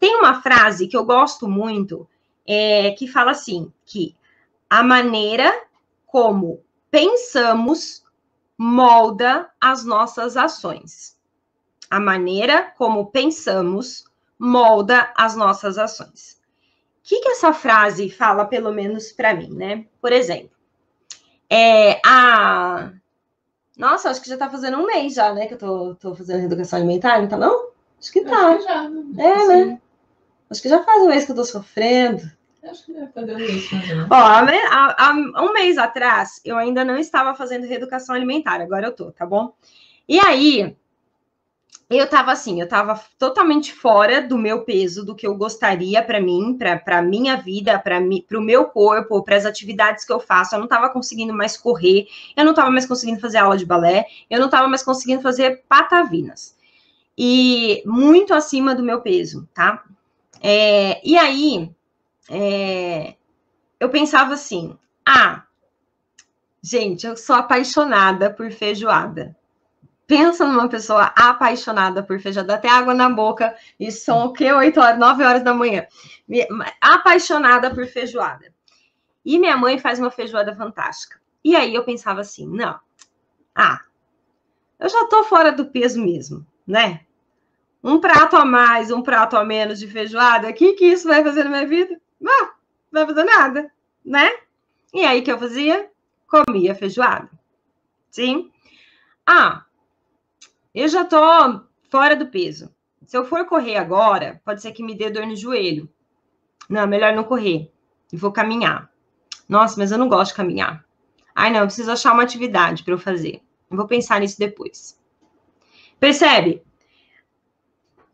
Tem uma frase que eu gosto muito é, que fala assim: que a maneira como pensamos molda as nossas ações. A maneira como pensamos molda as nossas ações. O que, que essa frase fala, pelo menos para mim, né? Por exemplo, é, a. Nossa, acho que já está fazendo um mês já, né? Que eu tô, tô fazendo reeducação alimentar, não tá não? Acho que tá. Acho que já, né? É, né? Acho que já faz um mês que eu tô sofrendo. Acho que já tá faz isso, né? Ó, há, um mês atrás, eu ainda não estava fazendo reeducação alimentar, agora eu tô, tá bom? E aí, eu tava assim, eu tava totalmente fora do meu peso, do que eu gostaria para mim, para minha vida, para mi, o meu corpo, para as atividades que eu faço. Eu não tava conseguindo mais correr, eu não tava mais conseguindo fazer aula de balé, eu não tava mais conseguindo fazer patavinas. E muito acima do meu peso, tá? É, e aí, é, eu pensava assim: ah, gente, eu sou apaixonada por feijoada. Pensa numa pessoa apaixonada por feijoada, até água na boca, e são o quê? 8 horas, 9 horas da manhã. Apaixonada por feijoada. E minha mãe faz uma feijoada fantástica. E aí eu pensava assim: não, ah, eu já tô fora do peso mesmo, né? um prato a mais, um prato a menos de feijoada, o que, que isso vai fazer na minha vida? não vai fazer nada, né? E aí que eu fazia? Comia feijoada. Sim? Ah, eu já tô fora do peso. Se eu for correr agora, pode ser que me dê dor no joelho. Não, melhor não correr. e vou caminhar. Nossa, mas eu não gosto de caminhar. Ai, não, eu preciso achar uma atividade para eu fazer. Eu vou pensar nisso depois. Percebe?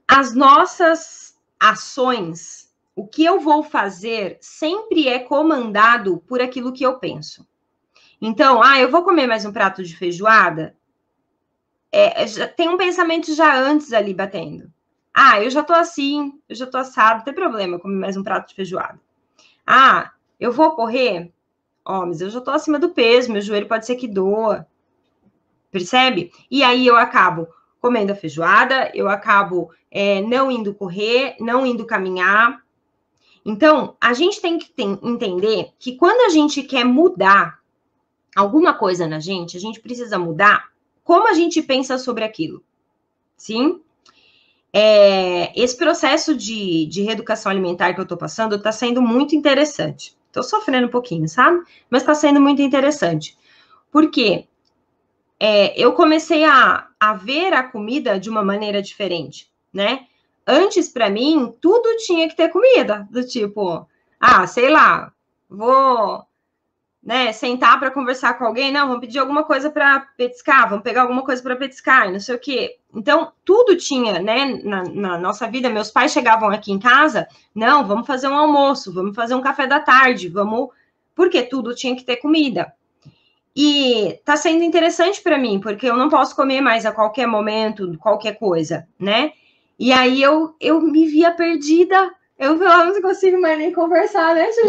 As nossas ações, o que eu vou fazer, sempre é comandado por aquilo que eu penso. Então, ah, eu vou comer mais um prato de feijoada? É, é já, tem um pensamento já antes ali batendo. Ah, eu já tô assim, eu já tô assado, não tem problema comer mais um prato de feijoada. Ah, eu vou correr? Ó, mas eu já tô acima do peso, meu joelho pode ser que doa. Percebe? E aí eu acabo comendo a feijoada, eu acabo é, não indo correr, não indo caminhar. Então, a gente tem que tem, entender que quando a gente quer mudar alguma coisa na gente, a gente precisa mudar como a gente pensa sobre aquilo. Sim? É, esse processo de, de reeducação alimentar que eu estou passando está sendo muito interessante. Estou sofrendo um pouquinho, sabe? Mas está sendo muito interessante. Porque é, eu comecei a, a ver a comida de uma maneira diferente, né? Antes, para mim, tudo tinha que ter comida, do tipo, ah, sei lá, vou né, sentar para conversar com alguém, não, vamos pedir alguma coisa para petiscar, vamos pegar alguma coisa para petiscar, não sei o quê. Então, tudo tinha, né, na, na, nossa vida, meus pais chegavam aqui em casa, não, vamos fazer um almoço, vamos fazer um café da tarde, vamos, porque tudo tinha que ter comida. E tá sendo interessante para mim, porque eu não posso comer mais a qualquer momento, qualquer coisa, né? E aí eu, eu me via perdida. Eu não consigo mais nem conversar, né, Ju?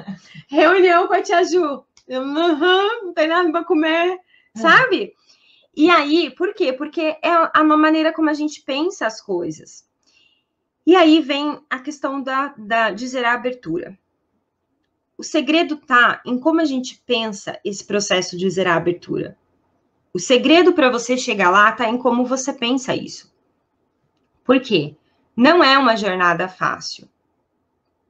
Reunião com a tia Ju. Eu, uhum, não tem nada para comer, é. sabe? E aí, por quê? Porque é a maneira como a gente pensa as coisas. E aí vem a questão da, da, de zerar a abertura. O segredo está em como a gente pensa esse processo de zerar a abertura. O segredo para você chegar lá está em como você pensa isso. Por quê? Não é uma jornada fácil.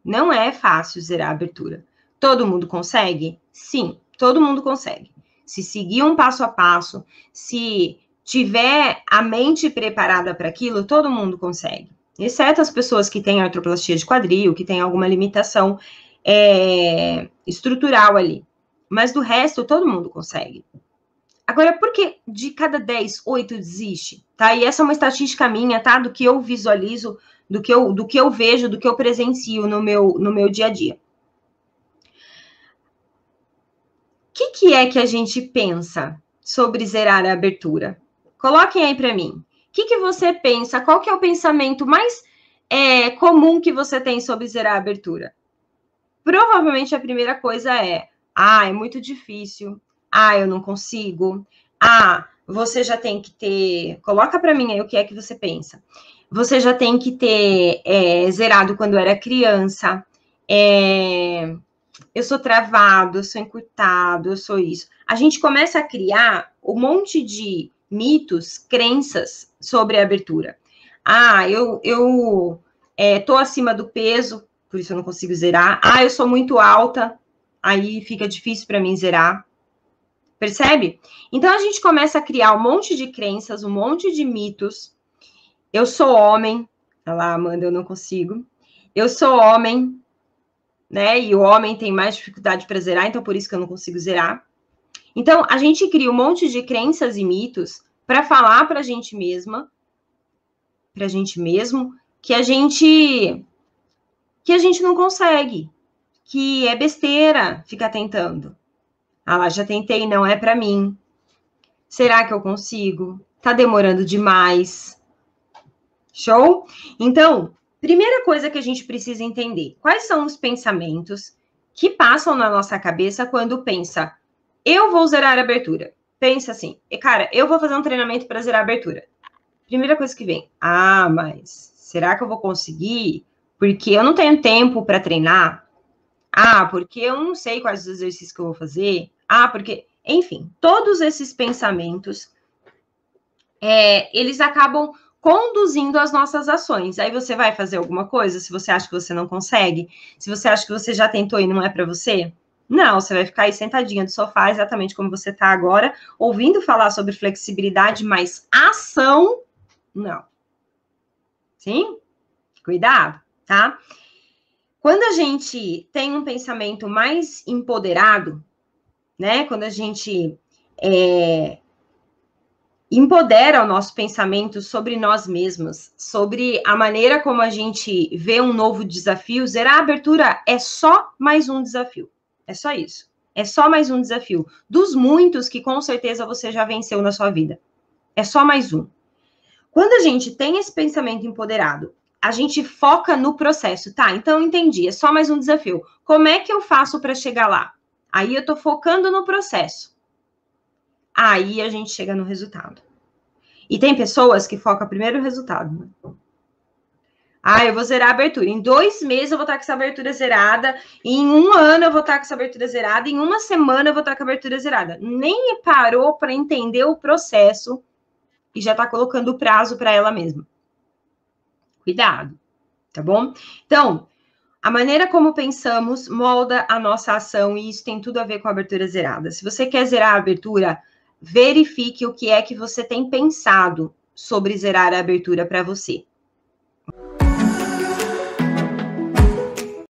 Não é fácil zerar a abertura. Todo mundo consegue? Sim, todo mundo consegue. Se seguir um passo a passo, se tiver a mente preparada para aquilo, todo mundo consegue. Exceto as pessoas que têm artroplastia de quadril, que têm alguma limitação é, estrutural ali. Mas do resto, todo mundo consegue. Agora, por que de cada 10, 8 desiste? Tá? E essa é uma estatística minha, tá? Do que eu visualizo, do que eu, do que eu vejo, do que eu presencio no meu, no meu dia a dia. O que, que é que a gente pensa sobre zerar a abertura? Coloquem aí para mim. O que, que você pensa? Qual que é o pensamento mais é, comum que você tem sobre zerar a abertura? provavelmente a primeira coisa é: ah, é muito difícil, ah, eu não consigo, ah, você já tem que ter. Coloca para mim aí o que é que você pensa. Você já tem que ter é, zerado quando era criança. É, eu sou travado, eu sou encurtado, eu sou isso. A gente começa a criar um monte de mitos, crenças sobre a abertura. Ah, eu, eu é, tô acima do peso por isso eu não consigo zerar. Ah, eu sou muito alta, aí fica difícil para mim zerar. Percebe? Então a gente começa a criar um monte de crenças, um monte de mitos. Eu sou homem. Olha tá lá, Amanda, eu não consigo. Eu sou homem, né? E o homem tem mais dificuldade para zerar, então por isso que eu não consigo zerar. Então, a gente cria um monte de crenças e mitos para falar para a gente mesma, para a gente mesmo, que a gente que a gente não consegue, que é besteira ficar tentando. Ah lá, já tentei, não é para mim. Será que eu consigo? Tá demorando demais. Show? Então, primeira coisa que a gente precisa entender: quais são os pensamentos que passam na nossa cabeça quando pensa, eu vou zerar a abertura? Pensa assim, cara, eu vou fazer um treinamento para zerar a abertura. Primeira coisa que vem, ah, mas será que eu vou conseguir? porque eu não tenho tempo para treinar. Ah, porque eu não sei quais os exercícios que eu vou fazer. Ah, porque, enfim, todos esses pensamentos é, eles acabam conduzindo as nossas ações. Aí você vai fazer alguma coisa se você acha que você não consegue, se você acha que você já tentou e não é para você. Não, você vai ficar aí sentadinha do sofá, exatamente como você está agora, ouvindo falar sobre flexibilidade, mas ação, não. Sim? Cuidado tá? Quando a gente tem um pensamento mais empoderado, né? Quando a gente é, empodera o nosso pensamento sobre nós mesmos, sobre a maneira como a gente vê um novo desafio, zerar a abertura é só mais um desafio. É só isso. É só mais um desafio. Dos muitos que com certeza você já venceu na sua vida. É só mais um. Quando a gente tem esse pensamento empoderado a gente foca no processo, tá? Então entendi, é só mais um desafio. Como é que eu faço para chegar lá? Aí eu tô focando no processo. Aí a gente chega no resultado. E tem pessoas que focam primeiro no resultado. Né? Ah, eu vou zerar a abertura. Em dois meses eu vou estar com essa abertura zerada. Em um ano eu vou estar com essa abertura zerada. Em uma semana eu vou estar com a abertura zerada. Nem parou para entender o processo e já está colocando o prazo para ela mesma. Cuidado, tá bom? Então, a maneira como pensamos molda a nossa ação e isso tem tudo a ver com a abertura zerada. Se você quer zerar a abertura, verifique o que é que você tem pensado sobre zerar a abertura para você.